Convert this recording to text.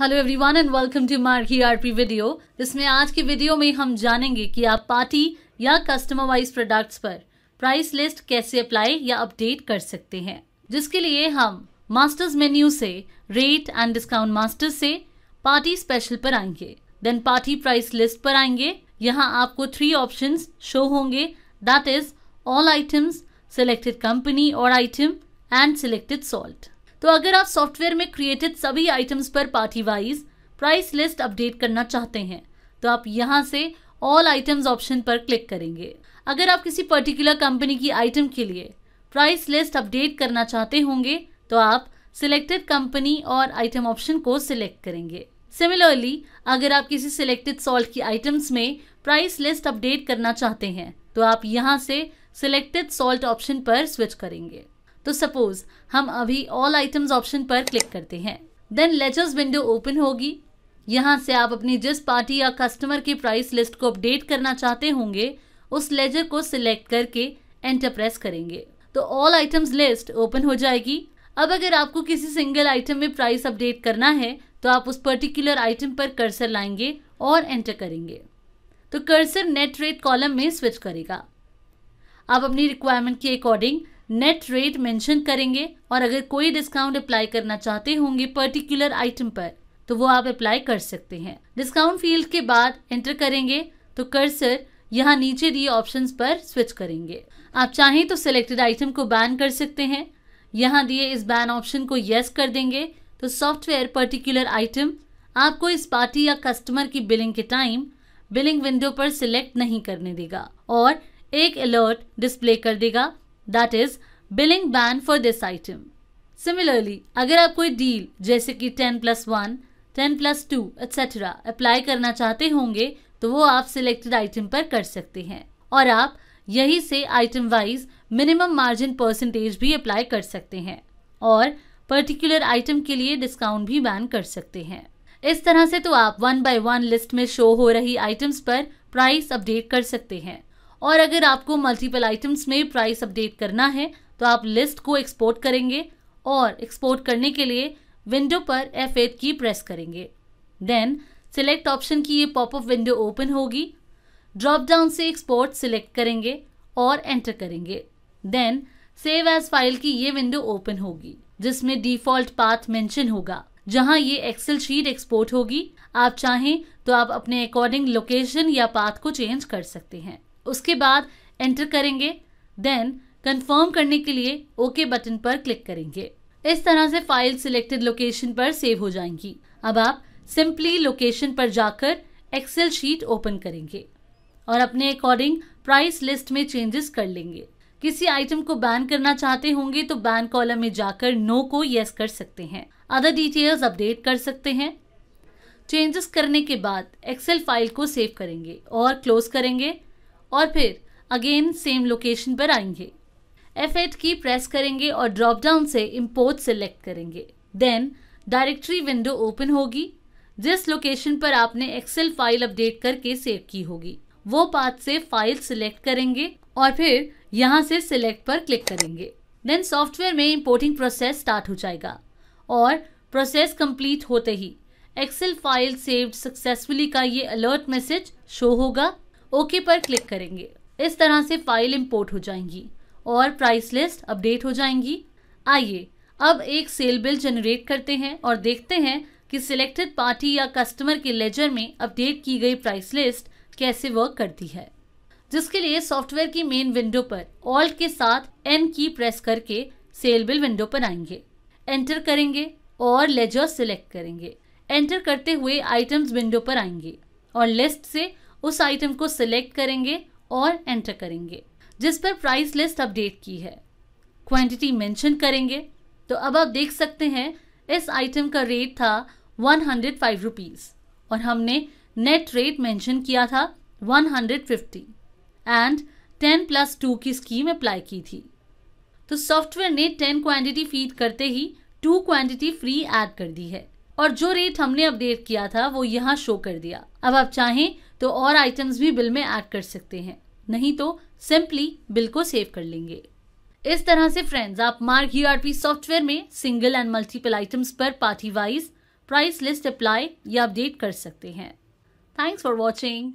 hello everyone and welcome to Marg ERP video इसमें आज के वीडियो में हम जानेंगे कि आप पार्टी या कस्टमर वाइज प्रोडक्ट्स पर प्राइस लिस्ट कैसे अप्लाई या अपडेट कर सकते हैं जिसके लिए हम मास्टर्स मेन्यू से रेट एंड डिस्काउंट मास्टर से पार्टी स्पेशल पर आएंगे देन पार्टी प्राइस लिस्ट पर आएंगे यहाँ आपको थ्री ऑप्शन शो होंगे that is all items selected company और आइटम एंड सिलेक्टेड सॉल्ट तो अगर आप सॉफ्टवेयर में क्रिएटेड सभी आइटम्स पर party wise price list update करना चाहते हैं तो आप यहाँ से ऑल आइटम्स ऑप्शन पर क्लिक करेंगे अगर आप किसी पर्टिकुलर कंपनी की आइटम के लिए प्राइस लिस्ट अपडेट करना चाहते होंगे तो आप सिलेक्टेड कंपनी और आइटम ऑप्शन को सिलेक्ट करेंगे सिमिलरली अगर आप किसी सिलेक्टेड सॉल्ट की आइटम्स में प्राइस लिस्ट अपडेट करना चाहते हैं तो आप यहाँ से सिलेक्टेड सॉल्ट ऑप्शन पर स्विच करेंगे तो सपोज हम अभी ऑल आइटम्स ऑप्शन पर क्लिक करते हैं देन लेटर्स विंडो ओपन होगी यहाँ से आप अपनी जिस पार्टी या कस्टमर की प्राइस लिस्ट को अपडेट करना चाहते होंगे उस लेजर को सिलेक्ट करके एंटर प्रेस करेंगे तो ऑल आइटम्स लिस्ट ओपन हो जाएगी अब अगर आपको किसी सिंगल आइटम में प्राइस अपडेट करना है तो आप उस पर्टिकुलर आइटम पर कर्सर लाएंगे और एंटर करेंगे तो कर्सर नेट रेट कॉलम में स्विच करेगा आप अपनी रिक्वायरमेंट के अकॉर्डिंग नेट रेट मेंशन करेंगे और अगर कोई डिस्काउंट अप्लाई करना चाहते होंगे पर्टिकुलर आइटम पर तो वो आप अप्लाई कर सकते हैं डिस्काउंट फील्ड के बाद एंटर करेंगे तो कर्सर यहाँ नीचे दिए ऑप्शन पर स्विच करेंगे आप चाहें तो सिलेक्टेड आइटम को बैन कर सकते हैं यहाँ दिए इस बैन ऑप्शन को येस कर देंगे तो सॉफ्टवेयर पर्टिकुलर आइटम आपको इस पार्टी या कस्टमर की बिलिंग के टाइम बिलिंग विंडो पर सिलेक्ट नहीं करने देगा और एक अलर्ट डिस्प्ले कर देगा that is billing ban for this item similarly अगर आप कोई डील जैसे कि ten plus one ten plus two etcetera apply करना चाहते होंगे तो वो आप सिलेक्टेड आइटम पर कर सकते हैं और आप यही से item wise minimum margin percentage भी अप्लाई कर सकते हैं और पर्टिकुलर आइटम के लिए डिस्काउंट भी बैन कर सकते हैं इस तरह से तो आप वन बाय वन लिस्ट में शो हो रही आइटम्स पर प्राइस अपडेट कर सकते हैं और अगर आपको मल्टीपल आइटम्स में प्राइस अपडेट करना है तो आप लिस्ट को एक्सपोर्ट करेंगे और एक्सपोर्ट करने के लिए विंडो पर F8 की प्रेस करेंगे देन सिलेक्ट ऑप्शन की ये पॉपअप विंडो ओपन होगी ड्रॉप डाउन से एक्सपोर्ट सिलेक्ट करेंगे और एंटर करेंगे देन सेव एज फाइल की ये विंडो ओपन होगी जिसमें डिफॉल्ट पाथ मेंशन होगा जहां ये एक्सेल शीट एक्सपोर्ट होगी आप चाहें तो आप अपने अकॉर्डिंग लोकेशन या पाथ को चेंज कर सकते हैं उसके बाद एंटर करेंगे देन कंफर्म करने के लिए ओके बटन पर क्लिक करेंगे इस तरह से फाइल सिलेक्टेड लोकेशन पर सेव हो जाएंगी अब आप सिंपली लोकेशन पर जाकर एक्सेल शीट ओपन करेंगे और अपने अकॉर्डिंग प्राइस लिस्ट में चेंजेस कर लेंगे किसी आइटम को बैन करना चाहते होंगे तो बैन कॉलम में जाकर नो को यस कर सकते हैं अदर डिटेल्स अपडेट कर सकते हैं चेंजेस करने के बाद एक्सेल फाइल को सेव करेंगे और क्लोज करेंगे और फिर अगेन सेम लोकेशन पर आएंगे F8 की प्रेस करेंगे और ड्रॉप डाउन से इम्पोर्ट सेलेक्ट करेंगे देन डायरेक्टरी विंडो ओपन होगी जिस लोकेशन पर आपने एक्सेल फाइल अपडेट करके सेव की होगी वो पाथ से फाइल सिलेक्ट करेंगे और फिर यहाँ से सिलेक्ट पर क्लिक करेंगे देन सॉफ्टवेयर में इम्पोर्टिंग प्रोसेस स्टार्ट हो जाएगा और प्रोसेस कंप्लीट होते ही एक्सेल फाइल सेव्ड सक्सेसफुली का ये अलर्ट मैसेज शो होगा ओके पर क्लिक करेंगे इस तरह से फाइल इंपोर्ट हो जाएंगी और प्राइस लिस्ट अपडेट हो जाएंगी आइए अब एक सेल बिल जनरेट करते हैं और देखते हैं कि सिलेक्टेड पार्टी या कस्टमर के लेजर में अपडेट की गई प्राइस लिस्ट कैसे वर्क करती है जिसके लिए सॉफ्टवेयर की मेन विंडो पर ऑल्ट के साथ एन की प्रेस करके सेल बिल विंडो पर आएंगे एंटर करेंगे और लेजर सिलेक्ट करेंगे एंटर करते हुए आइटम्स विंडो पर आएंगे और लिस्ट से उस आइटम को सिलेक्ट करेंगे और एंटर करेंगे जिस पर प्राइस लिस्ट अपडेट की है क्वांटिटी मेंशन करेंगे तो अब आप देख सकते हैं इस आइटम का रेट था वन हंड्रेड फाइव रुपीज़ और हमने नेट रेट मेंशन किया था one hundred fifty and ten plus two की स्कीम अप्लाई की थी तो सॉफ्टवेयर ने टेन क्वांटिटी फीड करते ही टू क्वांटिटी फ्री ऐड कर दी है और जो रेट हमने अपडेट किया था वो यहाँ शो कर दिया अब आप चाहें तो और आइटम्स भी बिल में ऐड कर सकते हैं नहीं तो सिंपली बिल को सेव कर लेंगे इस तरह से फ्रेंड्स आप मार्क यूआरपी सॉफ्टवेयर में सिंगल एंड मल्टीपल आइटम्स पर party wise price list apply या अपडेट कर सकते हैं थैंक्स फॉर वॉचिंग